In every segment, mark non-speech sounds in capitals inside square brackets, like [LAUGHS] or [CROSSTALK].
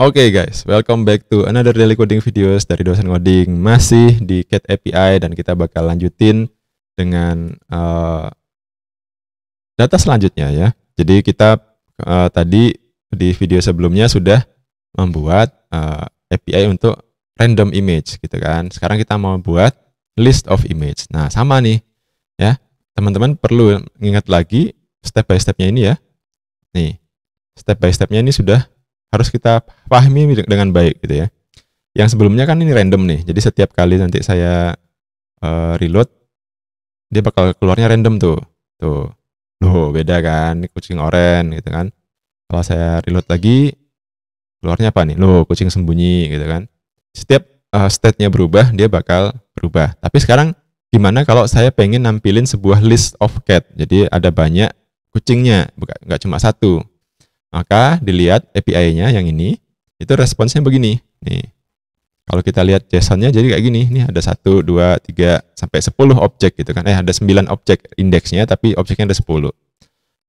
Oke okay guys, welcome back to another daily coding videos dari dosen coding masih di Cat API dan kita bakal lanjutin dengan uh, data selanjutnya ya. Jadi kita uh, tadi di video sebelumnya sudah membuat uh, eh, API untuk random image gitu kan. Sekarang kita mau buat list of image. Nah sama nih ya, teman-teman perlu ingat lagi step by stepnya ini ya. Nih step by stepnya ini sudah harus kita pahami dengan baik gitu ya. Yang sebelumnya kan ini random nih, jadi setiap kali nanti saya uh, reload, dia bakal keluarnya random tuh, tuh, loh beda kan, ini kucing oren gitu kan. Kalau saya reload lagi, keluarnya apa nih? Loh kucing sembunyi gitu kan. Setiap uh, state-nya berubah, dia bakal berubah. Tapi sekarang gimana kalau saya pengen nampilin sebuah list of cat, jadi ada banyak kucingnya, nggak cuma satu maka dilihat API-nya yang ini, itu responsnya begini. Nih. Kalau kita lihat JSON-nya jadi kayak gini. Nih ada 1 2 3 sampai 10 objek gitu kan. Eh ada 9 objek indeksnya tapi objeknya ada 10.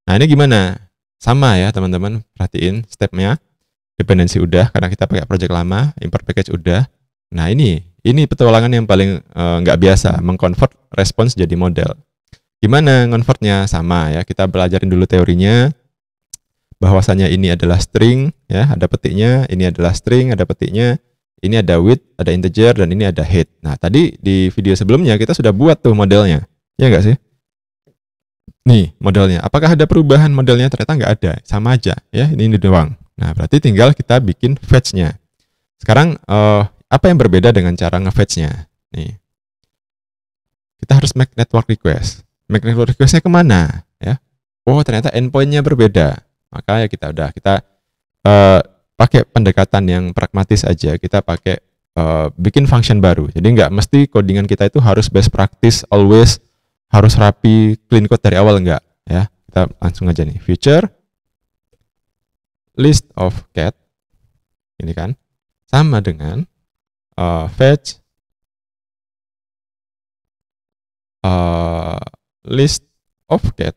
Nah, ini gimana? Sama ya, teman-teman. Perhatiin stepnya. Dependensi udah karena kita pakai project lama, import package udah. Nah, ini ini petualangan yang paling eh, nggak uh, biasa, mengkonvert respons jadi model. Gimana convertnya? Sama ya, kita belajarin dulu teorinya, bahwasanya ini adalah string ya ada petiknya ini adalah string ada petiknya ini ada width ada integer dan ini ada height nah tadi di video sebelumnya kita sudah buat tuh modelnya ya nggak sih nih modelnya apakah ada perubahan modelnya ternyata nggak ada sama aja ya ini, ini doang nah berarti tinggal kita bikin fetchnya sekarang eh, apa yang berbeda dengan cara ngefetch-nya nih kita harus make network request make network requestnya kemana ya oh ternyata endpointnya berbeda maka ya kita udah kita uh, pakai pendekatan yang pragmatis aja kita pakai uh, bikin function baru jadi nggak mesti codingan kita itu harus best practice always harus rapi clean code dari awal nggak ya kita langsung aja nih future list of cat ini kan sama dengan uh, fetch uh, list of cat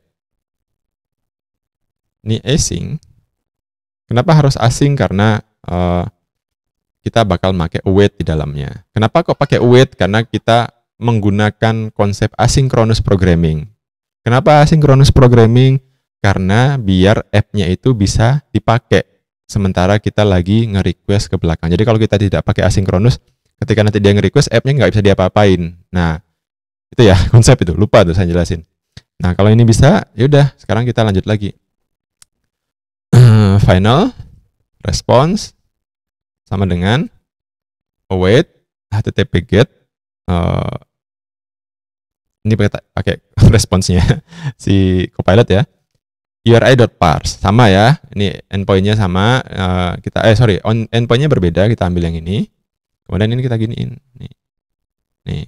ini async. Kenapa harus async? Karena uh, kita bakal pakai await di dalamnya. Kenapa kok pakai await? Karena kita menggunakan konsep asynchronous programming. Kenapa asynchronous programming? Karena biar app-nya itu bisa dipakai sementara kita lagi nge-request ke belakang. Jadi kalau kita tidak pakai asynchronous, ketika nanti dia nge-request, app-nya nggak bisa diapa-apain. Nah, itu ya [LAUGHS] konsep itu. Lupa tuh saya jelasin. Nah, kalau ini bisa, yaudah sekarang kita lanjut lagi final response sama dengan await http get uh, ini pakai [LAUGHS] pakai responsnya si copilot ya URI dot parse sama ya ini endpointnya sama uh, kita eh sorry on endpointnya berbeda kita ambil yang ini kemudian ini kita giniin nih nih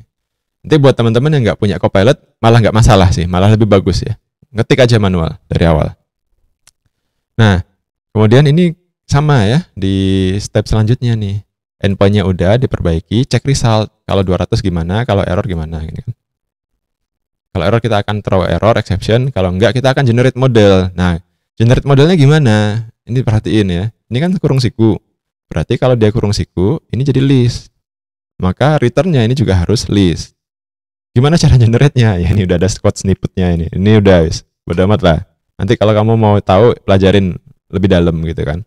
nanti buat teman-teman yang nggak punya copilot malah nggak masalah sih malah lebih bagus ya ngetik aja manual dari awal nah Kemudian ini sama ya di step selanjutnya nih. Endpointnya udah diperbaiki, cek result. Kalau 200 gimana, kalau error gimana. Gini gitu kan. Kalau error kita akan throw error, exception. Kalau enggak kita akan generate model. Nah, generate modelnya gimana? Ini perhatiin ya. Ini kan kurung siku. Berarti kalau dia kurung siku, ini jadi list. Maka returnnya ini juga harus list. Gimana cara generate-nya? Ya ini udah ada squad snippet-nya ini. Ini udah, guys. amat lah. Nanti kalau kamu mau tahu, pelajarin lebih dalam gitu kan.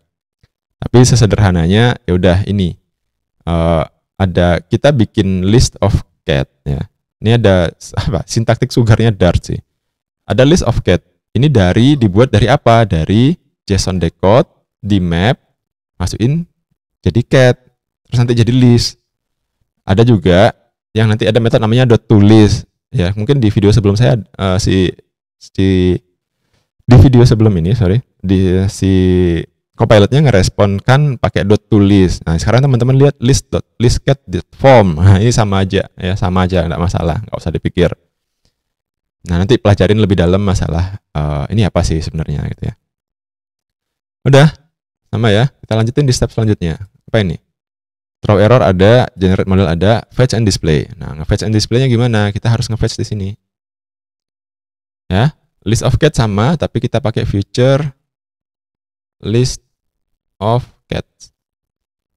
Tapi sesederhananya ya udah ini uh, ada kita bikin list of cat ya. Ini ada apa sintaktik sugarnya Dart sih. Ada list of cat. Ini dari dibuat dari apa? Dari JSON decode di map masukin jadi cat terus nanti jadi list. Ada juga yang nanti ada metode namanya dot to list ya mungkin di video sebelum saya uh, si si di video sebelum ini sorry di si copilotnya ngerespon kan pakai dot to list. Nah, sekarang teman-teman lihat list dot list cat dot form. [LAUGHS] Nah, ini sama aja ya, sama aja nggak masalah, nggak usah dipikir. Nah, nanti pelajarin lebih dalam masalah uh, ini apa sih sebenarnya gitu ya. Udah, sama ya. Kita lanjutin di step selanjutnya. Apa ini? Throw error ada, generate model ada, fetch and display. Nah, nge-fetch and display-nya gimana? Kita harus nge-fetch di sini. Ya, list of cat sama, tapi kita pakai future list of cats.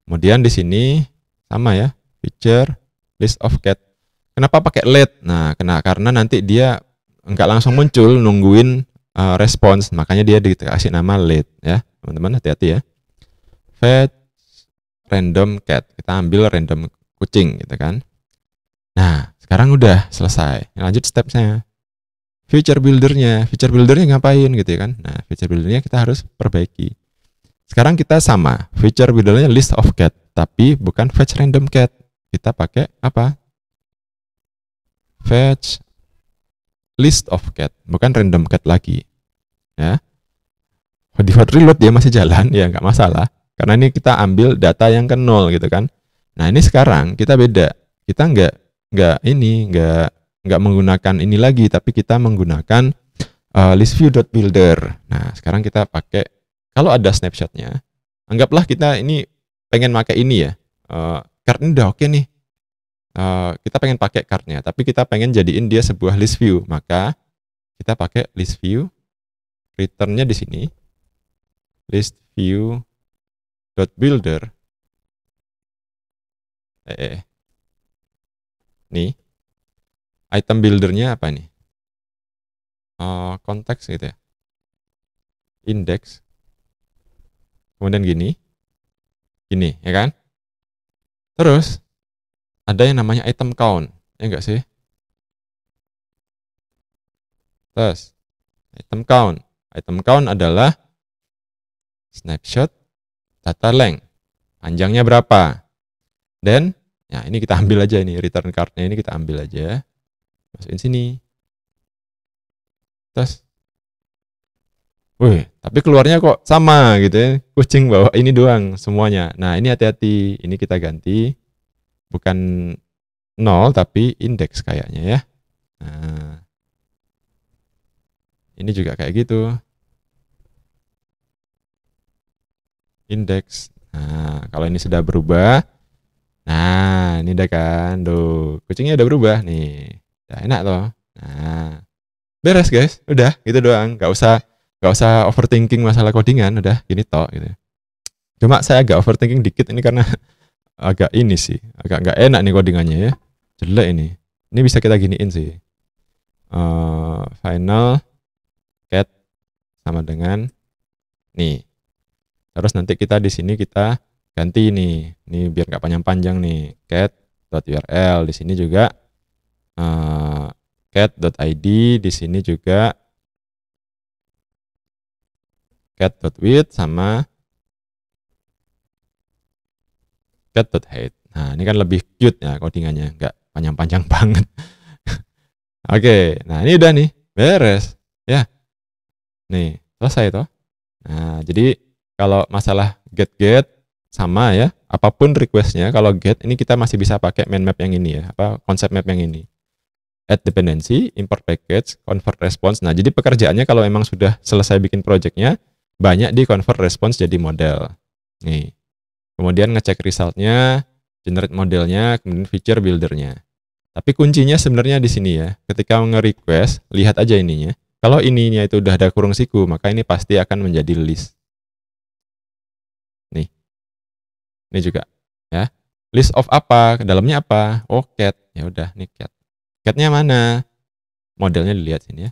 Kemudian di sini sama ya, feature list of cat. Kenapa pakai let? Nah, kena karena nanti dia nggak langsung muncul nungguin uh, respons, makanya dia dikasih nama let ya. Teman-teman hati-hati ya. Fetch random cat. Kita ambil random kucing gitu kan. Nah, sekarang udah selesai. Lanjut stepsnya feature buildernya. Feature buildernya ngapain gitu ya kan? Nah, feature buildernya kita harus perbaiki. Sekarang kita sama, feature buildernya list of cat, tapi bukan fetch random cat. Kita pakai apa? Fetch list of cat, bukan random cat lagi. Ya. Di hot reload dia masih jalan, ya nggak masalah. Karena ini kita ambil data yang ke nol gitu kan. Nah ini sekarang kita beda. Kita nggak nggak ini nggak nggak menggunakan ini lagi, tapi kita menggunakan uh, Builder. Nah, sekarang kita pakai, kalau ada snapshotnya, anggaplah kita ini pengen pakai ini ya, uh, card ini udah oke okay nih, uh, kita pengen pakai cardnya, tapi kita pengen jadiin dia sebuah list view, maka kita pakai list view, returnnya di sini, list view dot builder eh, eh. nih item buildernya apa nih? Uh, konteks gitu ya. Index. Kemudian gini. Gini, ya kan? Terus, ada yang namanya item count. Ya enggak sih? Terus, item count. Item count adalah snapshot data length. Panjangnya berapa? Dan, ya ini kita ambil aja ini return card-nya. ini kita ambil aja masukin sini tes Wih, tapi keluarnya kok sama gitu ya. Kucing bawa ini doang semuanya. Nah, ini hati-hati. Ini kita ganti bukan nol tapi indeks kayaknya ya. Nah, ini juga kayak gitu. Indeks. Nah, kalau ini sudah berubah. Nah, ini udah kan. Duh, kucingnya udah berubah nih udah enak toh. Nah, beres guys, udah gitu doang. Gak usah gak usah overthinking masalah codingan, udah gini toh gitu. Cuma saya agak overthinking dikit ini karena [LAUGHS] agak ini sih, agak nggak enak nih codingannya ya. Jelek ini. Ini bisa kita giniin sih. Uh, final cat sama dengan nih. Terus nanti kita di sini kita ganti nih. Nih biar nggak panjang-panjang nih. cat.url di sini juga uh, cat.id di sini juga cat.width sama cat.height. Nah, ini kan lebih cute ya codingannya, nggak panjang-panjang [LAUGHS] banget. Oke, okay, nah ini udah nih, beres. Ya, nih, selesai toh. Nah, jadi kalau masalah get-get sama ya, apapun requestnya, kalau get ini kita masih bisa pakai main map yang ini ya, apa konsep map yang ini add dependency, import package, convert response. Nah, jadi pekerjaannya kalau memang sudah selesai bikin projectnya, banyak di convert response jadi model. Nih. Kemudian ngecek resultnya, generate modelnya, kemudian feature buildernya. Tapi kuncinya sebenarnya di sini ya. Ketika nge-request, lihat aja ininya. Kalau ininya itu udah ada kurung siku, maka ini pasti akan menjadi list. Nih. Ini juga ya. List of apa? Dalamnya apa? Oh, cat. Ya udah, nih cat tiketnya mana modelnya dilihat sini ya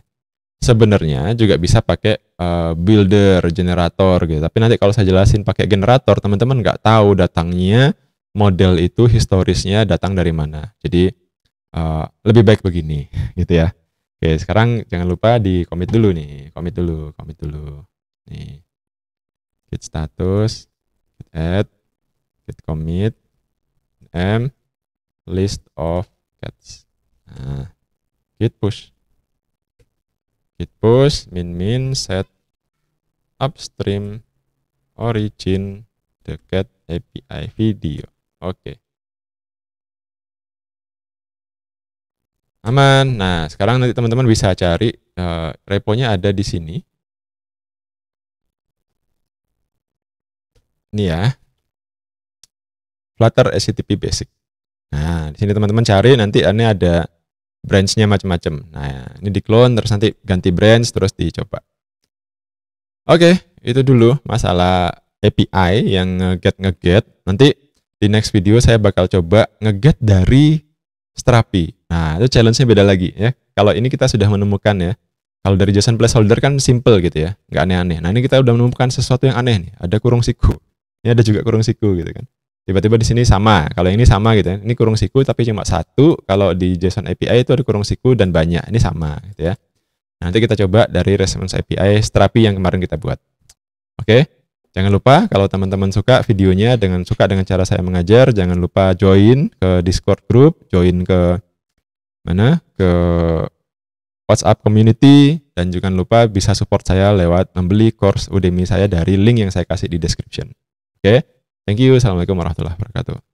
sebenarnya juga bisa pakai uh, builder generator gitu tapi nanti kalau saya jelasin pakai generator teman-teman nggak tahu datangnya model itu historisnya datang dari mana jadi uh, lebih baik begini [LAUGHS] gitu ya oke sekarang jangan lupa di commit dulu nih commit dulu commit dulu nih git status git add git commit m list of cats Nah, git push. Git push min min set upstream origin dekat API video. Oke. Aman. Nah, sekarang nanti teman-teman bisa cari uh, reponya ada di sini. Ini ya. Flutter HTTP Basic. Nah, di sini teman-teman cari nanti ini ada branchnya macam-macam. Nah, ini di clone terus nanti ganti branch terus dicoba. Oke, okay, itu dulu masalah API yang ngeget ngeget. Nanti di next video saya bakal coba ngeget dari Strapi. Nah, itu challenge-nya beda lagi ya. Kalau ini kita sudah menemukan ya. Kalau dari JSON placeholder kan simple gitu ya, nggak aneh-aneh. Nah, ini kita udah menemukan sesuatu yang aneh nih. Ada kurung siku. Ini ada juga kurung siku gitu kan tiba-tiba di sini sama. Kalau ini sama gitu ya. Ini kurung siku tapi cuma satu. Kalau di JSON API itu ada kurung siku dan banyak. Ini sama gitu ya. Nah, nanti kita coba dari response API Strapi yang kemarin kita buat. Oke. Jangan lupa kalau teman-teman suka videonya dengan suka dengan cara saya mengajar, jangan lupa join ke Discord group, join ke mana? ke WhatsApp community dan jangan lupa bisa support saya lewat membeli course Udemy saya dari link yang saya kasih di description. Oke. Okay? Thank you. Assalamualaikum warahmatullahi wabarakatuh.